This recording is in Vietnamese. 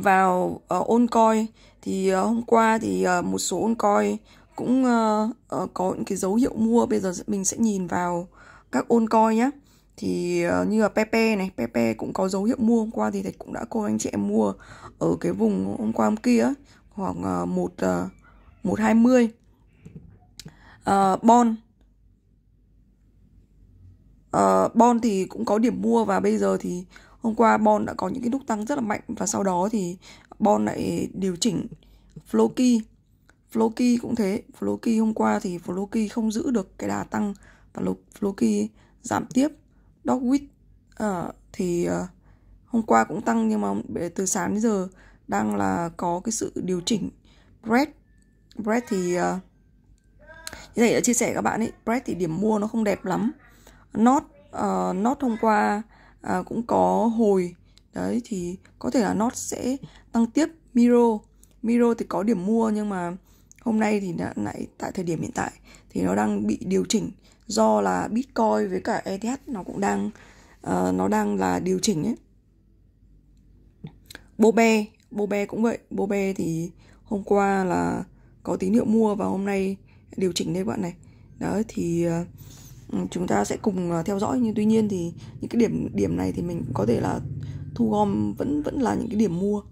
vào uh, ôn coi thì uh, hôm qua thì uh, một số ôn coi cũng uh, uh, có những cái dấu hiệu mua bây giờ mình sẽ nhìn vào các ôn coi nhé thì uh, như là Pepe này Pepe cũng có dấu hiệu mua hôm qua thì thầy cũng đã cô anh chị em mua ở cái vùng hôm qua hôm kia khoảng một một hai mươi Bon uh, Bon thì cũng có điểm mua và bây giờ thì hôm qua Bon đã có những cái đúc tăng rất là mạnh và sau đó thì Bon lại điều chỉnh Floki Floki cũng thế Floki hôm qua thì Floki không giữ được cái đà tăng và Floki giảm tiếp Dogwit uh, à, thì uh, hôm qua cũng tăng nhưng mà từ sáng đến giờ đang là có cái sự điều chỉnh Bread Bread thì uh, như thế đã chia sẻ các bạn ấy Bread thì điểm mua nó không đẹp lắm Not uh, Not hôm qua à, cũng có hồi đấy thì có thể là Nord sẽ tăng tiếp Miro Miro thì có điểm mua nhưng mà hôm nay thì đã, lại tại thời điểm hiện tại thì nó đang bị điều chỉnh do là Bitcoin với cả ETH nó cũng đang uh, nó đang là điều chỉnh ấy. Bobe, Bobe cũng vậy, Bobe thì hôm qua là có tín hiệu mua và hôm nay điều chỉnh đây bạn này. Đó thì uh, Ừ, chúng ta sẽ cùng ờ, theo dõi nhưng tuy nhiên thì những cái điểm điểm này thì mình có thể là thu gom vẫn vẫn là những cái điểm mua